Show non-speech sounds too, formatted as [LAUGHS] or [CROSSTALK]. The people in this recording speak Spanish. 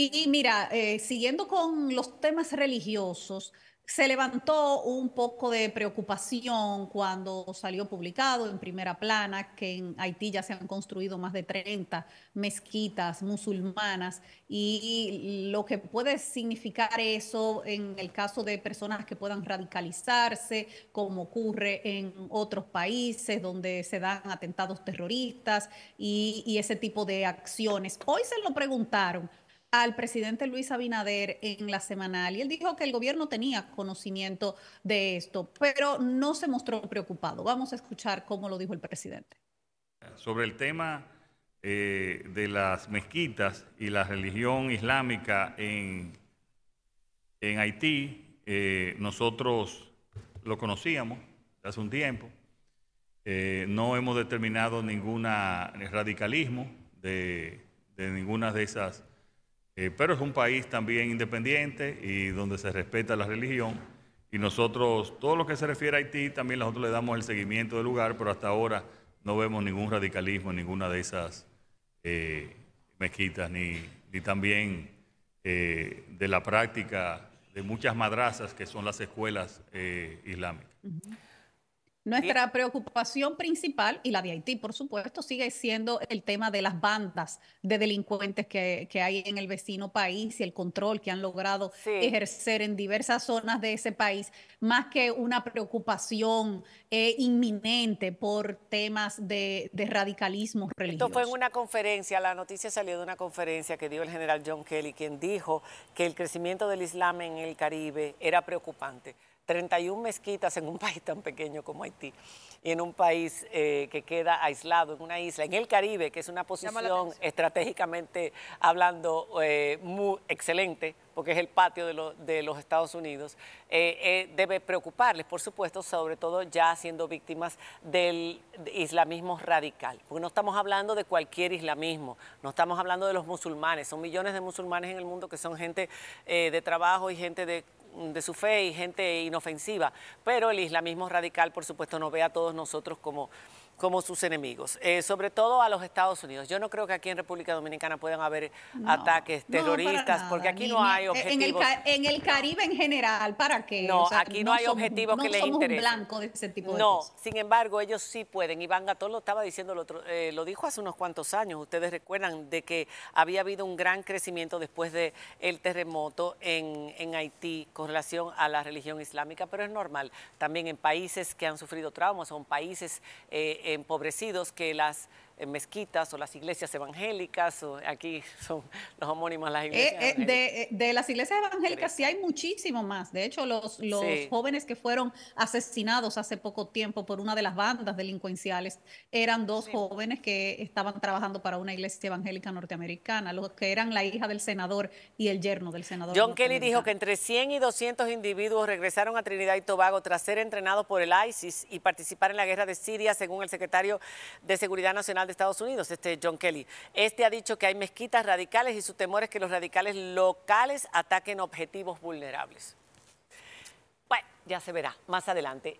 Y, mira, eh, siguiendo con los temas religiosos, se levantó un poco de preocupación cuando salió publicado en primera plana que en Haití ya se han construido más de 30 mezquitas musulmanas y lo que puede significar eso en el caso de personas que puedan radicalizarse, como ocurre en otros países donde se dan atentados terroristas y ese tipo de acciones. Hoy se lo preguntaron al presidente Luis Abinader en la semanal y él dijo que el gobierno tenía conocimiento de esto, pero no se mostró preocupado. Vamos a escuchar cómo lo dijo el presidente. Sobre el tema eh, de las mezquitas y la religión islámica en, en Haití, eh, nosotros lo conocíamos hace un tiempo. Eh, no hemos determinado ningún radicalismo de, de ninguna de esas eh, pero es un país también independiente y donde se respeta la religión. Y nosotros, todo lo que se refiere a Haití, también nosotros le damos el seguimiento del lugar, pero hasta ahora no vemos ningún radicalismo en ninguna de esas eh, mezquitas, ni, también eh, de la práctica de muchas madrazas que son las escuelas islámicas. Nuestra preocupación principal, y la de Haití, por supuesto, sigue siendo el tema de las bandas de delincuentes que, hay en el vecino país y el control que han logrado ejercer en diversas zonas de ese país, más que una preocupación eh, inminente por temas de, de radicalismo religioso. Esto fue en una conferencia, la noticia salió de una conferencia que dio el general John Kelly, quien dijo que el crecimiento del Islam en el Caribe era preocupante 31 mezquitas en un [LAUGHS] país tan pequeño como Haití y en un país eh, que queda aislado, en una isla, en el Caribe, que es una posición estratégicamente hablando eh, muy excelente porque es el patio de, los Estados Unidos, eh, eh, debe preocuparles, por supuesto, sobre todo ya siendo víctimas del islamismo radical. Porque no estamos hablando de cualquier islamismo, no estamos hablando de los musulmanes, son millones de musulmanes en el mundo que son gente eh, de trabajo y gente de de su fe y gente inofensiva, pero el islamismo radical, por supuesto, nos ve a todos nosotros como como sus enemigos, eh, sobre todo a los Estados Unidos. Yo no creo que aquí en República Dominicana puedan haber ataques terroristas, porque aquí no hay objetivos. En el, en el, Caribe en general, ¿para qué? No, aquí no, hay objetivos que les interese. No blanco sin embargo, ellos sí pueden. Iván Gatón lo estaba diciendo, el otro, eh, lo dijo hace unos cuantos años, ustedes recuerdan, de que había habido un gran crecimiento después de el terremoto en, Haití con relación a la religión islámica, pero es normal. También en países que han sufrido traumas, son países... Eh, empobrecidos que las mezquitas o las iglesias evangélicas, o aquí son los homónimos las eh, iglesias. Eh, eh, de, las iglesias evangélicas sí hay muchísimo más. De hecho, los, jóvenes que fueron asesinados hace poco tiempo por una de las bandas delincuenciales eran dos jóvenes que estaban trabajando para una iglesia evangélica norteamericana, los que eran la hija del senador y el yerno del senador. John Kelly dijo que entre 100 y 200 individuos regresaron a Trinidad y Tobago tras ser entrenados por el ISIS y participar en la guerra de Siria, según el secretario de Seguridad Nacional de Estados Unidos, este John Kelly. Este ha dicho que hay mezquitas radicales y su temor es que los radicales locales ataquen objetivos vulnerables. Bueno, ya se verá más adelante.